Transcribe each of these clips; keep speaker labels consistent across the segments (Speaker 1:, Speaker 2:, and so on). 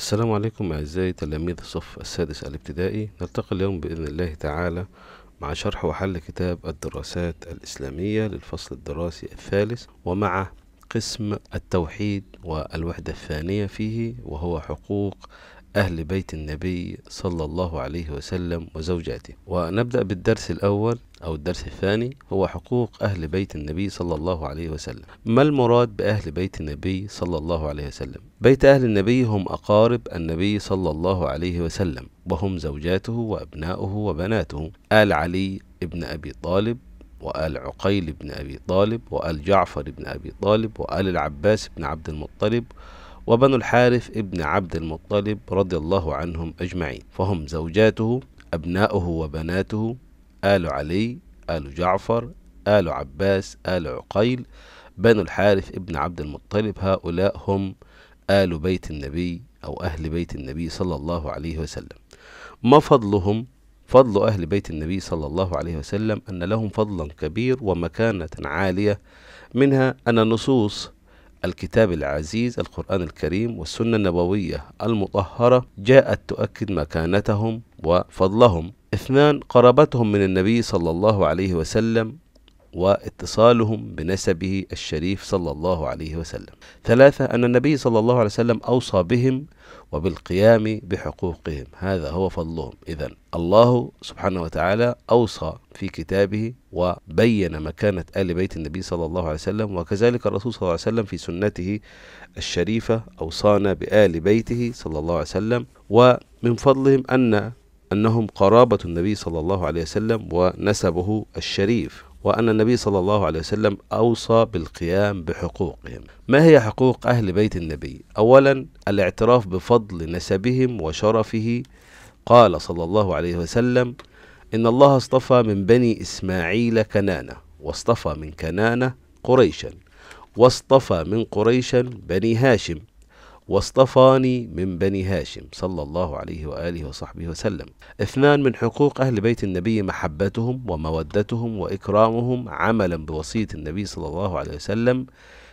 Speaker 1: السلام عليكم أعزائي تلاميذ الصف السادس الابتدائي نلتقي اليوم بإذن الله تعالى مع شرح وحل كتاب الدراسات الإسلامية للفصل الدراسي الثالث ومع قسم التوحيد والوحدة الثانية فيه وهو حقوق أهل بيت النبي صلى الله عليه وسلم وزوجاته ونبدأ بالدرس الأول أو الدرس الثاني هو حقوق أهل بيت النبي صلى الله عليه وسلم ما المراد بأهل بيت النبي صلى الله عليه وسلم بيت أهل النبي هم أقارب النبي صلى الله عليه وسلم وهم زوجاته وأبناؤه وبناته آل علي ابن أبي طالب وآل عقيل بن أبي طالب وآل جعفر بن أبي طالب وآل العباس بن عبد المطلب وبنو الحارث ابن عبد المطلب رضي الله عنهم أجمعين فهم زوجاته أبناؤه وبناته آل علي آل جعفر آل عباس آل عقيل بنو الحارث ابن عبد المطلب هؤلاء هم آل بيت النبي أو أهل بيت النبي صلى الله عليه وسلم ما فضلهم فضل أهل بيت النبي صلى الله عليه وسلم أن لهم فضلا كبير ومكانة عالية منها أن النصوص الكتاب العزيز القرآن الكريم والسنة النبوية المطهرة جاءت تؤكد مكانتهم وفضلهم اثنان قرابتهم من النبي صلى الله عليه وسلم واتصالهم بنسبه الشريف صلى الله عليه وسلم ثلاثة أن النبي صلى الله عليه وسلم أوصى بهم وبالقيام بحقوقهم هذا هو فضلهم إذا الله سبحانه وتعالى أوصى في كتابه وبين مكانة آل بيت النبي صلى الله عليه وسلم وكذلك الرسول صلى الله عليه وسلم في سنته الشريفة أوصانا بآل بيته صلى الله عليه وسلم ومن فضلهم أن أنهم قرابة النبي صلى الله عليه وسلم ونسبه الشريف وأن النبي صلى الله عليه وسلم أوصى بالقيام بحقوقهم ما هي حقوق أهل بيت النبي؟ أولا الاعتراف بفضل نسبهم وشرفه قال صلى الله عليه وسلم إن الله اصطفى من بني إسماعيل كنانة واصطفى من كنانة قريشا واصطفى من قريشا بني هاشم واصطفاني من بني هاشم صلى الله عليه واله وصحبه وسلم. اثنان من حقوق اهل بيت النبي محبتهم ومودتهم واكرامهم عملا بوصيه النبي صلى الله عليه وسلم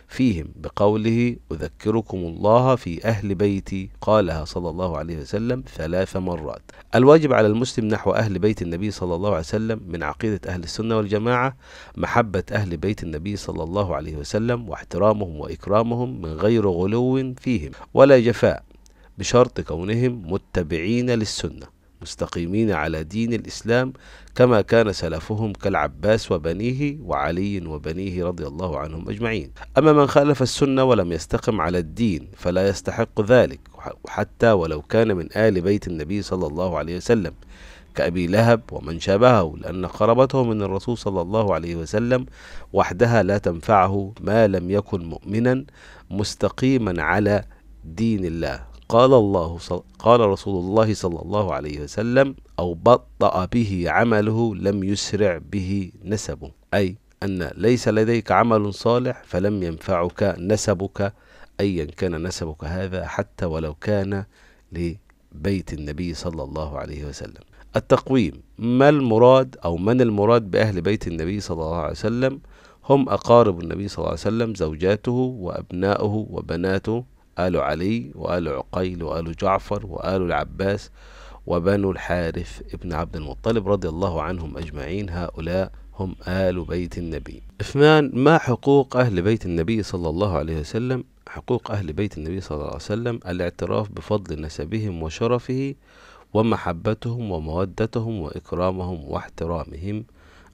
Speaker 1: فيهم بقوله أذكركم الله في أهل بيتي قالها صلى الله عليه وسلم ثلاث مرات الواجب على المسلم نحو أهل بيت النبي صلى الله عليه وسلم من عقيدة أهل السنة والجماعة محبة أهل بيت النبي صلى الله عليه وسلم واحترامهم وإكرامهم من غير غلو فيهم ولا جفاء بشرط كونهم متبعين للسنه مستقيمين على دين الإسلام كما كان سلفهم كالعباس وبنيه وعلي وبنيه رضي الله عنهم أجمعين أما من خالف السنة ولم يستقم على الدين فلا يستحق ذلك حتى ولو كان من آل بيت النبي صلى الله عليه وسلم كأبي لهب ومن شابهه لأن قرابته من الرسول صلى الله عليه وسلم وحدها لا تنفعه ما لم يكن مؤمنا مستقيما على دين الله قال الله صل... قال رسول الله صلى الله عليه وسلم أو بطأ به عمله لم يسرع به نسبه أي أن ليس لديك عمل صالح فلم ينفعك نسبك أيا كان نسبك هذا حتى ولو كان لبيت النبي صلى الله عليه وسلم التقويم ما المراد أو من المراد بأهل بيت النبي صلى الله عليه وسلم هم أقارب النبي صلى الله عليه وسلم زوجاته وأبناؤه وبناته آل علي وآل عقيل وآل جعفر وآل العباس وبنو الحارث ابن عبد المطلب رضي الله عنهم أجمعين هؤلاء هم آل بيت النبي اثنان ما حقوق أهل بيت النبي صلى الله عليه وسلم حقوق أهل بيت النبي صلى الله عليه وسلم الاعتراف بفضل نسبهم وشرفه ومحبتهم ومودتهم وإكرامهم واحترامهم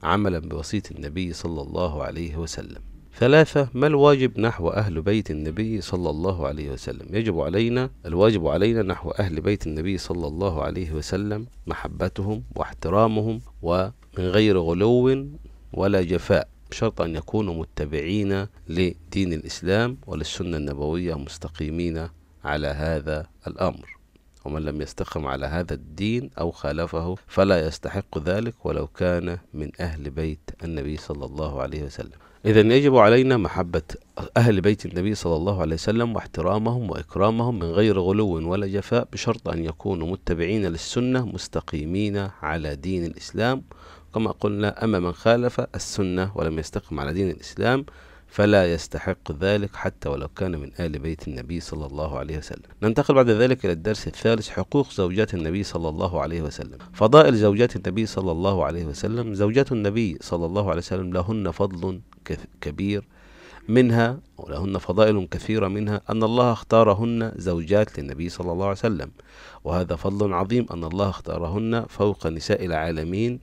Speaker 1: عملا بوصية النبي صلى الله عليه وسلم ثلاثة ما الواجب نحو أهل بيت النبي صلى الله عليه وسلم يجب علينا الواجب علينا نحو أهل بيت النبي صلى الله عليه وسلم محبتهم واحترامهم ومن غير غلو ولا جفاء بشرط أن يكونوا متبعين لدين الإسلام وللسنة النبوية مستقيمين على هذا الأمر ومن لم يستقم على هذا الدين أو خالفه فلا يستحق ذلك ولو كان من أهل بيت النبي صلى الله عليه وسلم إذا يجب علينا محبة أهل بيت النبي صلى الله عليه وسلم واحترامهم وإكرامهم من غير غلو ولا جفاء بشرط أن يكونوا متبعين للسنة مستقيمين على دين الإسلام كما قلنا أما من خالف السنة ولم يستقم على دين الإسلام فلا يستحق ذلك حتى ولو كان من آل بيت النبي صلى الله عليه وسلم ننتقل بعد ذلك إلى الدرس الثالث حقوق زوجات النبي صلى الله عليه وسلم فضائل زوجات النبي صلى الله عليه وسلم زوجات النبي صلى الله عليه وسلم لهن فضل كبير منها ولهن فضائل كثيرة منها أن الله اختارهن زوجات للنبي صلى الله عليه وسلم وهذا فضل عظيم أن الله اختارهن فوق نساء العالمين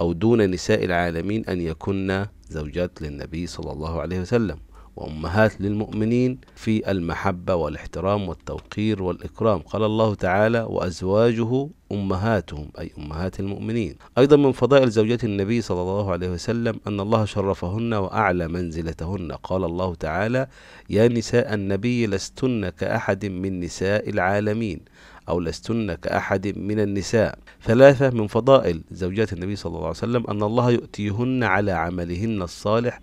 Speaker 1: أو دون نساء العالمين أن يكن زوجات للنبي صلى الله عليه وسلم وأمهات للمؤمنين في المحبة والاحترام والتوقير والإكرام قال الله تعالى وأزواجه أمهاتهم أي أمهات المؤمنين أيضا من فضائل زوجات النبي صلى الله عليه وسلم أن الله شرفهن وأعلى منزلتهن قال الله تعالى يا نساء النبي لستن كأحد من نساء العالمين أو لستن كأحد من النساء ثلاثة من فضائل زوجات النبي صلى الله عليه وسلم أن الله يؤتيهن على عملهن الصالح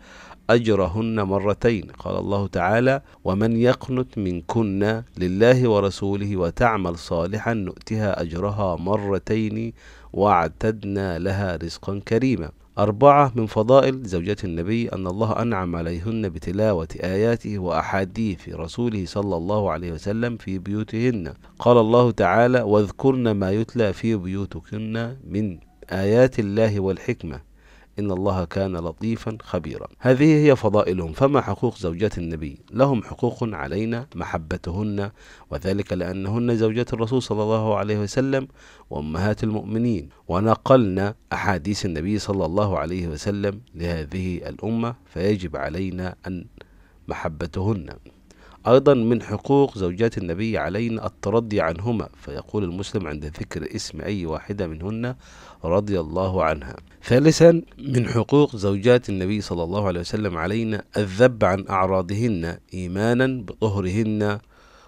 Speaker 1: أجرهن مرتين قال الله تعالى ومن يقنت منكن لله ورسوله وتعمل صالحا نؤتها أجرها مرتين واعتدنا لها رزقا كريما أربعة من فضائل زوجات النبي أن الله أنعم عليهن بتلاوة آياته وأحاديث رسوله صلى الله عليه وسلم في بيوتهن قال الله تعالى واذكرن ما يتلى في بيوتكن من آيات الله والحكمة إن الله كان لطيفا خبيرا هذه هي فضائلهم فما حقوق زوجات النبي لهم حقوق علينا محبتهن وذلك لأنهن زوجات الرسول صلى الله عليه وسلم وأمهات المؤمنين ونقلنا أحاديث النبي صلى الله عليه وسلم لهذه الأمة فيجب علينا أن محبتهن أيضا من حقوق زوجات النبي علينا الترضي عنهما فيقول المسلم عند ذكر اسم أي واحدة منهن رضي الله عنها ثالثا من حقوق زوجات النبي صلى الله عليه وسلم علينا الذب عن أعراضهن إيمانا بطهرهن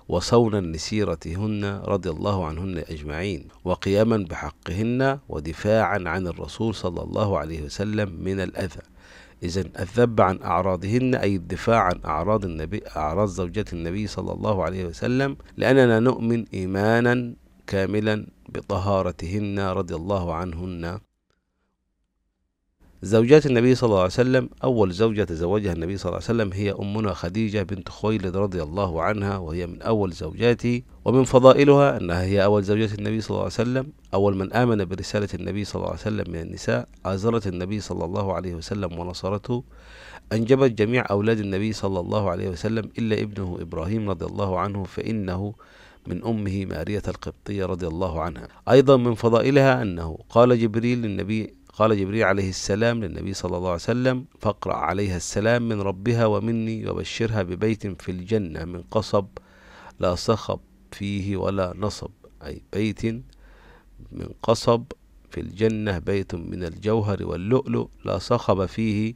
Speaker 1: وصونا لسيرتهن رضي الله عنهن أجمعين وقياما بحقهن ودفاعا عن الرسول صلى الله عليه وسلم من الأذى إذا الذب عن أعراضهن أي الدفاع عن أعراض النبي أعراض زوجات النبي صلى الله عليه وسلم لأننا نؤمن إيمانا كاملا بطهارتهن رضي الله عنهن زوجات النبي صلى الله عليه وسلم أول زوجة تزوجها النبي صلى الله عليه وسلم هي أمنا خديجة بنت خويلد رضي الله عنها وهي من أول زوجاته ومن فضائلها أنها هي أول زوجة النبي صلى الله عليه وسلم أول من آمن برسالة النبي صلى الله عليه وسلم من النساء عزرت النبي صلى الله عليه وسلم ونصرته أنجبت جميع أولاد النبي صلى الله عليه وسلم إلا ابنه إبراهيم رضي الله عنه فإنه من أمه مارية القبطية رضي الله عنها أيضا من فضائلها أنه قال جبريل للنبي قال جبريل عليه السلام للنبي صلى الله عليه وسلم فاقرأ عليها السلام من ربها ومني وبشرها ببيت في الجنة من قصب لا صخب فيه ولا نصب أي بيت من قصب في الجنة بيت من الجوهر واللؤلؤ لا صخب فيه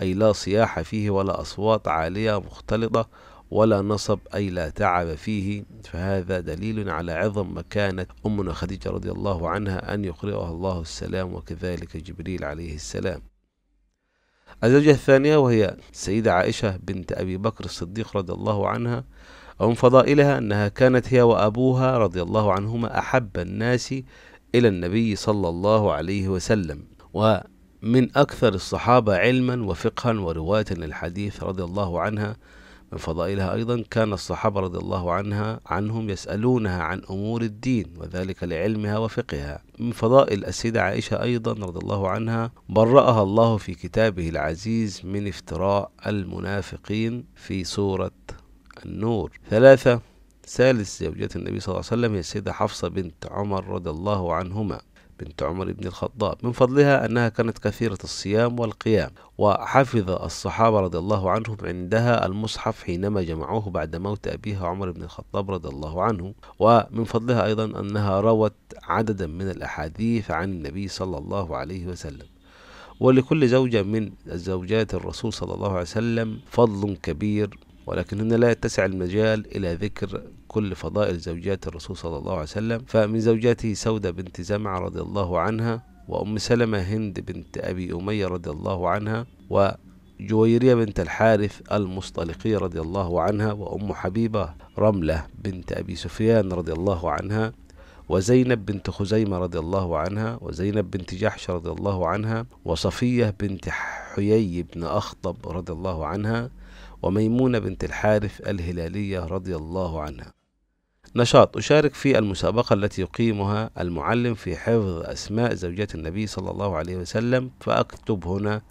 Speaker 1: أي لا صياح فيه ولا أصوات عالية مختلطة ولا نصب أي لا تعب فيه فهذا دليل على عظم مكانة أمنا خديجة رضي الله عنها أن يقرئها الله السلام وكذلك جبريل عليه السلام الزوجة الثانية وهي السيدة عائشة بنت أبي بكر الصديق رضي الله عنها ومن فضائلها أنها كانت هي وأبوها رضي الله عنهما أحب الناس إلى النبي صلى الله عليه وسلم ومن أكثر الصحابة علما وفقها ورواة للحديث رضي الله عنها من فضائلها أيضا كان الصحابة رضي الله عنها عنهم يسألونها عن أمور الدين وذلك لعلمها وفقهها من فضائل السيدة عائشة أيضا رضي الله عنها برأها الله في كتابه العزيز من افتراء المنافقين في سورة النور ثلاثة ثالث زوجات النبي صلى الله عليه وسلم هي السيدة حفصة بنت عمر رضي الله عنهما بنت عمر بن الخطاب من فضلها أنها كانت كثيرة الصيام والقيام وحفظ الصحابة رضي الله عنهم عندها المصحف حينما جمعوه بعد موت أبيها عمر بن الخطاب رضي الله عنه ومن فضلها أيضا أنها روت عددا من الأحاديث عن النبي صلى الله عليه وسلم ولكل زوجة من زوجات الرسول صلى الله عليه وسلم فضل كبير ولكن هنا لا يتسع المجال إلى ذكر كل فضائل زوجات الرسول صلى الله عليه وسلم فمن زوجاته سودة بنت زمعة رضي الله عنها وأم سلمة هند بنت أبي أمية رضي الله عنها و جويرية بنت الحارث المصطلقية رضي الله عنها وأم حبيبة رملة بنت أبي سفيان رضي الله عنها وزينب بنت خزيمة رضي الله عنها وزينب بنت جحش رضي الله عنها وصفية بنت حيي بن أخطب رضي الله عنها وميمونة بنت الحارث الهلالية رضي الله عنها نشاط أشارك في المسابقة التي يقيمها المعلم في حفظ أسماء زوجات النبي صلى الله عليه وسلم فأكتب هنا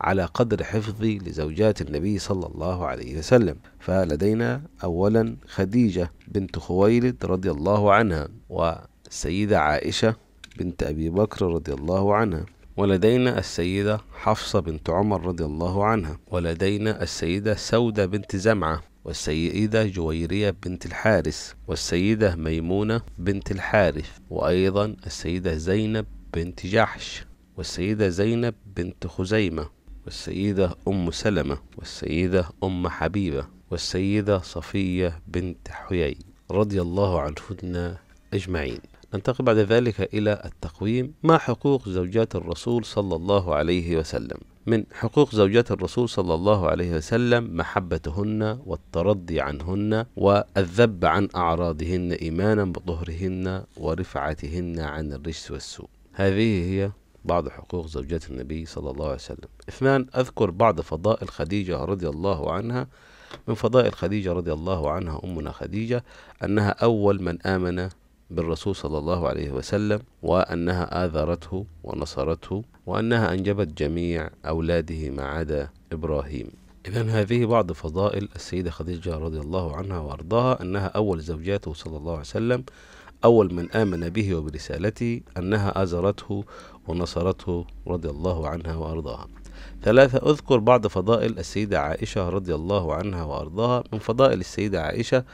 Speaker 1: على قدر حفظي لزوجات النبي صلى الله عليه وسلم فلدينا أولا خديجة بنت خويلد رضي الله عنها والسيدة عائشة بنت أبي بكر رضي الله عنها ولدينا السيدة حفصة بنت عمر رضي الله عنها ولدينا السيدة سودة بنت زمعة والسيدة جويرية بنت الحارث والسيدة ميمونة بنت الحارث وأيضا السيدة زينب بنت جحش والسيدة زينب بنت خزيمة والسيدة أم سلمة والسيدة أم حبيبة والسيدة صفية بنت حيي رضي الله عنهن أجمعين ننتقل بعد ذلك إلى التقويم ما حقوق زوجات الرسول صلى الله عليه وسلم من حقوق زوجات الرسول صلى الله عليه وسلم محبتهن والترضي عنهن والذب عن أعراضهن إيمانا بطهرهن ورفعتهن عن الرجس والسوء هذه هي بعض حقوق زوجات النبي صلى الله عليه وسلم اثنان أذكر بعض فضائل خديجة رضي الله عنها من فضائل خديجة رضي الله عنها أمنا خديجة أنها أول من آمن بالرسول صلى الله عليه وسلم وأنها آذرته ونصرته وأنها أنجبت جميع أولاده ما عدا إبراهيم إذا هذه بعض فضائل السيدة خديجة رضي الله عنها وأرضاها أنها أول زوجاته صلى الله عليه وسلم أول من آمن به وبرسالته أنها آزرته ونصرته رضي الله عنها وأرضاها ثلاثة أذكر بعض فضائل السيدة عائشة رضي الله عنها وأرضاها من فضائل السيدة عائشة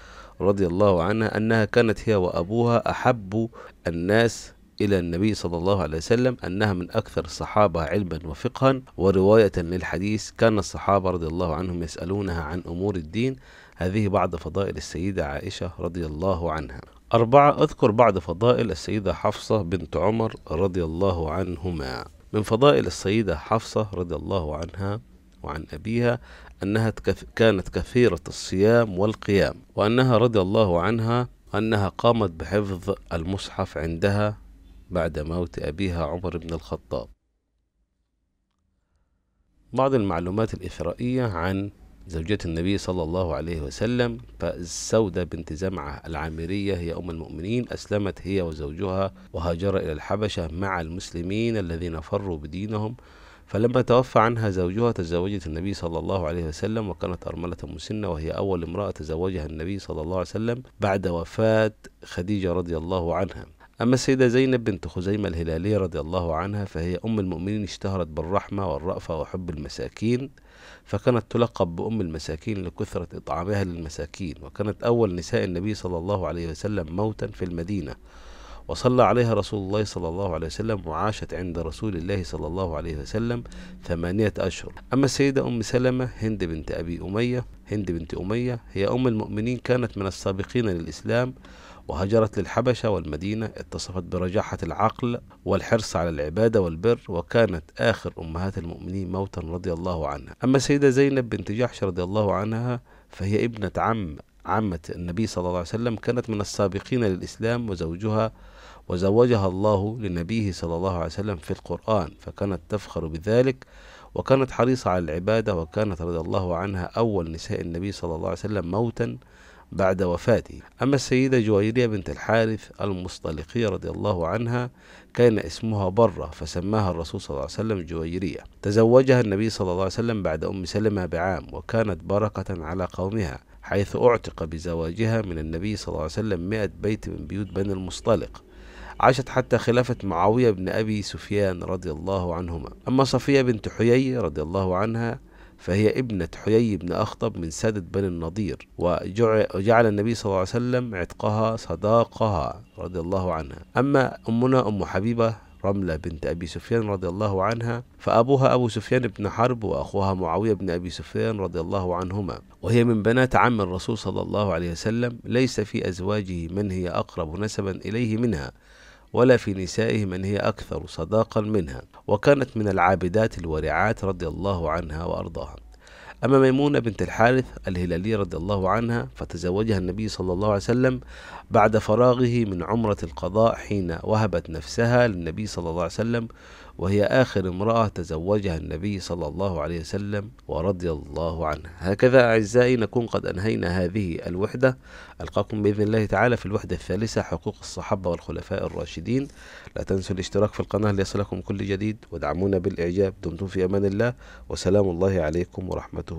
Speaker 1: رضي الله عنها أنها كانت هي وأبوها أحب الناس إلى النبي صلى الله عليه وسلم أنها من أكثر الصحابة علما وفقها ورواية للحديث كان الصحابة رضي الله عنهم يسألونها عن أمور الدين هذه بعض فضائل السيدة عائشة رضي الله عنها أربعة أذكر بعض فضائل السيدة حفصة بنت عمر رضي الله عنهما من فضائل السيدة حفصة رضي الله عنها وعن أبيها أنها كانت كثيرة الصيام والقيام وأنها رضي الله عنها أنها قامت بحفظ المصحف عندها بعد موت أبيها عمر بن الخطاب بعض المعلومات الإثرائية عن زوجة النبي صلى الله عليه وسلم فالسودة بنت زمعة العامرية هي أم المؤمنين أسلمت هي وزوجها وهاجر إلى الحبشة مع المسلمين الذين فروا بدينهم فلما توفى عنها زوجها تزوجت النبي صلى الله عليه وسلم وكانت أرملة مسنة وهي أول امرأة تزوجها النبي صلى الله عليه وسلم بعد وفاة خديجة رضي الله عنها أما السيدة زينب بنت خزيمة الهلالية رضي الله عنها فهي أم المؤمنين اشتهرت بالرحمة والرأفة وحب المساكين فكانت تلقب بأم المساكين لكثرة إطعامها للمساكين وكانت أول نساء النبي صلى الله عليه وسلم موتا في المدينة وصلى عليها رسول الله صلى الله عليه وسلم وعاشت عند رسول الله صلى الله عليه وسلم ثمانية أشهر أما السيدة أم سلمة هند بنت أبي أمية هند بنت أمية هي أم المؤمنين كانت من السابقين للإسلام وهجرت للحبشة والمدينة اتصفت برجاحة العقل والحرص على العبادة والبر وكانت آخر أمهات المؤمنين موتا رضي الله عنها أما السيدة زينب بنت جحش رضي الله عنها فهي ابنة عم عمة النبي صلى الله عليه وسلم كانت من السابقين للإسلام وزوجها وزوجها الله لنبيه صلى الله عليه وسلم في القرآن فكانت تفخر بذلك وكانت حريصة على العبادة وكانت رضي الله عنها أول نساء النبي صلى الله عليه وسلم موتا بعد وفاته أما السيدة جويرية بنت الحارث المصطلقية رضي الله عنها كان اسمها برة فسماها الرسول صلى الله عليه وسلم جويرية تزوجها النبي صلى الله عليه وسلم بعد أم سلمة بعام وكانت بركة على قومها حيث أعتق بزواجها من النبي صلى الله عليه وسلم مئة بيت من بيوت بني المصطلق عاشت حتى خلافة معاوية بن أبي سفيان رضي الله عنهما أما صفية بنت حيي رضي الله عنها فهي ابنة حيي بن أخطب من سادة بني النضير وجعل النبي صلى الله عليه وسلم عتقها صداقها رضي الله عنها أما أمنا أم حبيبة رملة بنت أبي سفيان رضي الله عنها فأبوها أبو سفيان بن حرب وأخوها معاوية بن أبي سفيان رضي الله عنهما وهي من بنات عم الرسول صلى الله عليه وسلم ليس في أزواجه من هي أقرب نسبا إليه منها ولا في نسائه من هي أكثر صداقا منها وكانت من العابدات الورعات رضي الله عنها وأرضاها أما ميمونة بنت الحارث الهلالية رضي الله عنها فتزوجها النبي صلى الله عليه وسلم بعد فراغه من عمرة القضاء حين وهبت نفسها للنبي صلى الله عليه وسلم وهي آخر امرأة تزوجها النبي صلى الله عليه وسلم ورضي الله عنها هكذا أعزائي نكون قد أنهينا هذه الوحدة ألقاكم بإذن الله تعالى في الوحدة الثالثة حقوق الصحابة والخلفاء الراشدين لا تنسوا الاشتراك في القناة ليصلكم كل جديد وادعمونا بالإعجاب دمتم في أمان الله وسلام الله عليكم ورحمته